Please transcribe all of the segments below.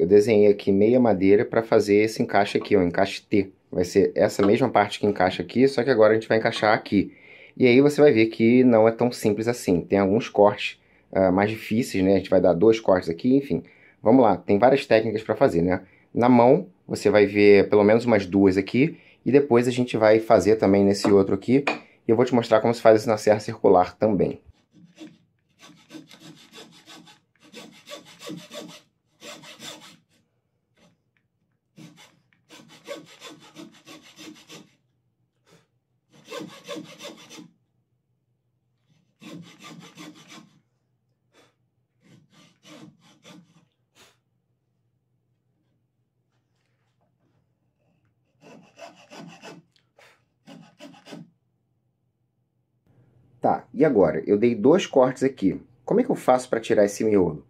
eu desenhei aqui meia madeira para fazer esse encaixe aqui, o encaixe T. Vai ser essa mesma parte que encaixa aqui, só que agora a gente vai encaixar aqui. E aí você vai ver que não é tão simples assim, tem alguns cortes uh, mais difíceis, né? A gente vai dar dois cortes aqui, enfim. Vamos lá, tem várias técnicas para fazer, né? Na mão, você vai ver pelo menos umas duas aqui, e depois a gente vai fazer também nesse outro aqui, e eu vou te mostrar como se faz isso na serra circular também. Tá, e agora? Eu dei dois cortes aqui. Como é que eu faço para tirar esse miolo?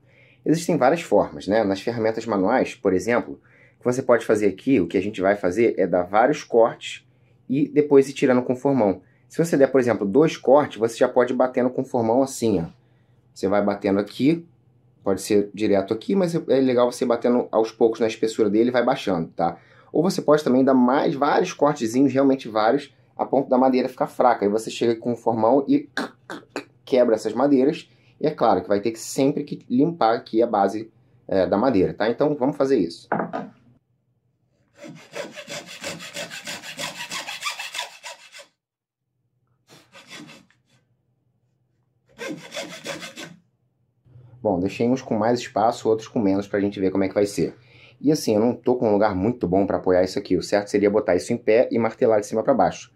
Existem várias formas, né? Nas ferramentas manuais, por exemplo, o que você pode fazer aqui, o que a gente vai fazer é dar vários cortes e depois ir tirando com formão. Se você der, por exemplo, dois cortes, você já pode ir batendo com formão assim, ó. Você vai batendo aqui, pode ser direto aqui, mas é legal você batendo aos poucos na espessura dele e vai baixando, tá? Ou você pode também dar mais vários cortezinhos, realmente vários, a ponto da madeira ficar fraca. E você chega com o formão e quebra essas madeiras. E é claro que vai ter que sempre que limpar aqui a base é, da madeira, tá? Então vamos fazer isso. Bom, deixei uns com mais espaço, outros com menos, para a gente ver como é que vai ser. E assim, eu não tô com um lugar muito bom para apoiar isso aqui. O certo seria botar isso em pé e martelar de cima para baixo.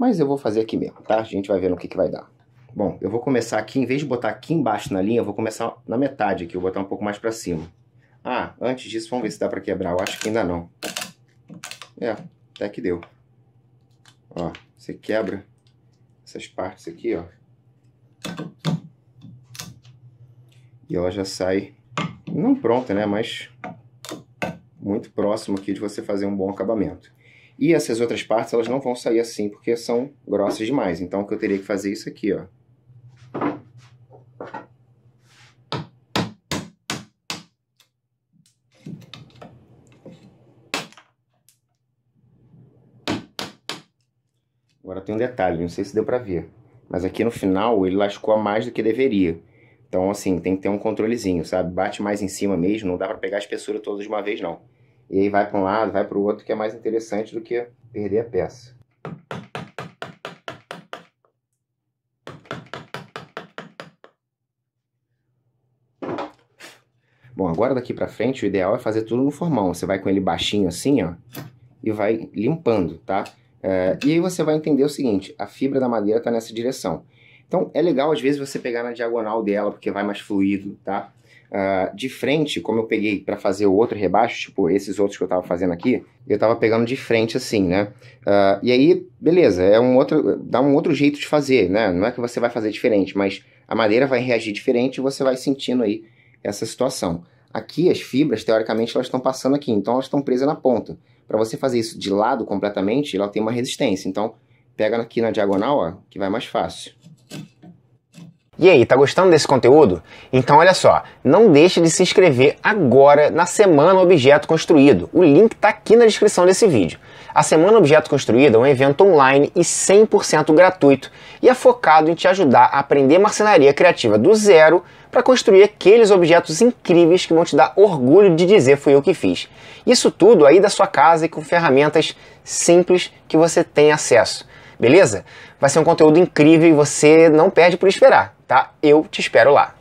Mas eu vou fazer aqui mesmo, tá? A gente vai ver no que, que vai dar. Bom, eu vou começar aqui, em vez de botar aqui embaixo na linha, eu vou começar na metade aqui, eu vou botar um pouco mais pra cima. Ah, antes disso, vamos ver se dá pra quebrar. Eu acho que ainda não. É, até que deu. Ó, você quebra essas partes aqui, ó. E ela já sai, não pronta, né? Mas muito próximo aqui de você fazer um bom acabamento. E essas outras partes, elas não vão sair assim, porque são grossas demais. Então, o que eu teria que fazer é isso aqui, ó. Agora tem um detalhe, não sei se deu para ver. Mas aqui no final ele lascou a mais do que deveria. Então, assim, tem que ter um controlezinho, sabe? Bate mais em cima mesmo, não dá para pegar a espessura toda de uma vez, não. E aí vai para um lado, vai para o outro, que é mais interessante do que perder a peça. Bom, agora daqui para frente o ideal é fazer tudo no formão. Você vai com ele baixinho assim, ó, e vai limpando, tá? É, e aí você vai entender o seguinte, a fibra da madeira está nessa direção. Então é legal às vezes você pegar na diagonal dela, porque vai mais fluido, tá? Uh, de frente, como eu peguei para fazer o outro rebaixo, tipo esses outros que eu tava fazendo aqui, eu tava pegando de frente assim, né? Uh, e aí, beleza, é um outro, dá um outro jeito de fazer, né? Não é que você vai fazer diferente, mas a madeira vai reagir diferente e você vai sentindo aí essa situação. Aqui as fibras, teoricamente, elas estão passando aqui, então elas estão presas na ponta. Para você fazer isso de lado completamente, ela tem uma resistência. Então, pega aqui na diagonal, ó, que vai mais fácil. E aí, tá gostando desse conteúdo? Então olha só, não deixe de se inscrever agora na Semana Objeto Construído. O link está aqui na descrição desse vídeo. A Semana Objeto Construído é um evento online e 100% gratuito e é focado em te ajudar a aprender marcenaria criativa do zero para construir aqueles objetos incríveis que vão te dar orgulho de dizer fui eu que fiz. Isso tudo aí da sua casa e com ferramentas simples que você tem acesso beleza? Vai ser um conteúdo incrível e você não perde por esperar, tá? Eu te espero lá.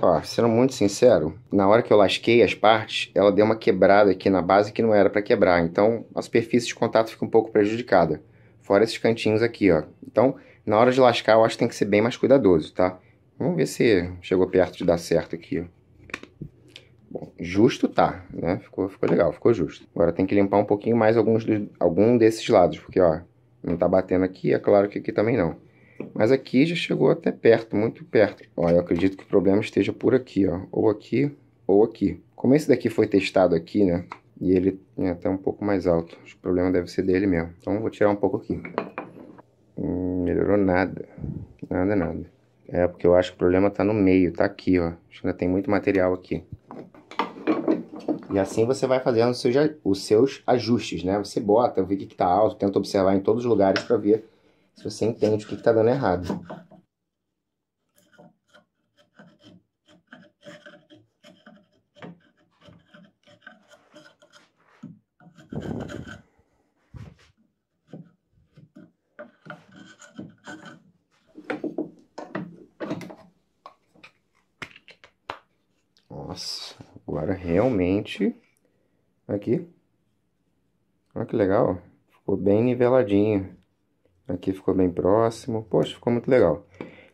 Ó, sendo muito sincero, na hora que eu lasquei as partes, ela deu uma quebrada aqui na base que não era para quebrar. Então, a superfície de contato fica um pouco prejudicada. Fora esses cantinhos aqui, ó. Então, na hora de lascar, eu acho que tem que ser bem mais cuidadoso, tá? Vamos ver se chegou perto de dar certo aqui, ó. Bom, justo tá, né? Ficou, ficou legal, ficou justo. Agora tem que limpar um pouquinho mais alguns do, algum desses lados, porque, ó, não tá batendo aqui, é claro que aqui também não. Mas aqui já chegou até perto, muito perto. Ó, eu acredito que o problema esteja por aqui, ó. Ou aqui, ou aqui. Como esse daqui foi testado aqui, né? E ele é até um pouco mais alto. Acho que o problema deve ser dele mesmo. Então vou tirar um pouco aqui. Hum, melhorou nada. Nada, nada. É, porque eu acho que o problema tá no meio, tá aqui, ó. Acho que ainda tem muito material aqui. E assim você vai fazendo os seus, ajustes, né? Você bota, vê o que, está tá alto, tenta observar em todos os lugares para ver se você entende o que está dando errado. Nossa, agora realmente aqui. Olha que legal, ficou bem niveladinho. Aqui ficou bem próximo. Poxa, ficou muito legal.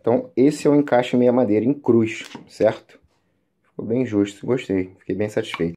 Então, esse é o encaixe meia madeira em cruz, certo? Ficou bem justo, gostei. Fiquei bem satisfeito.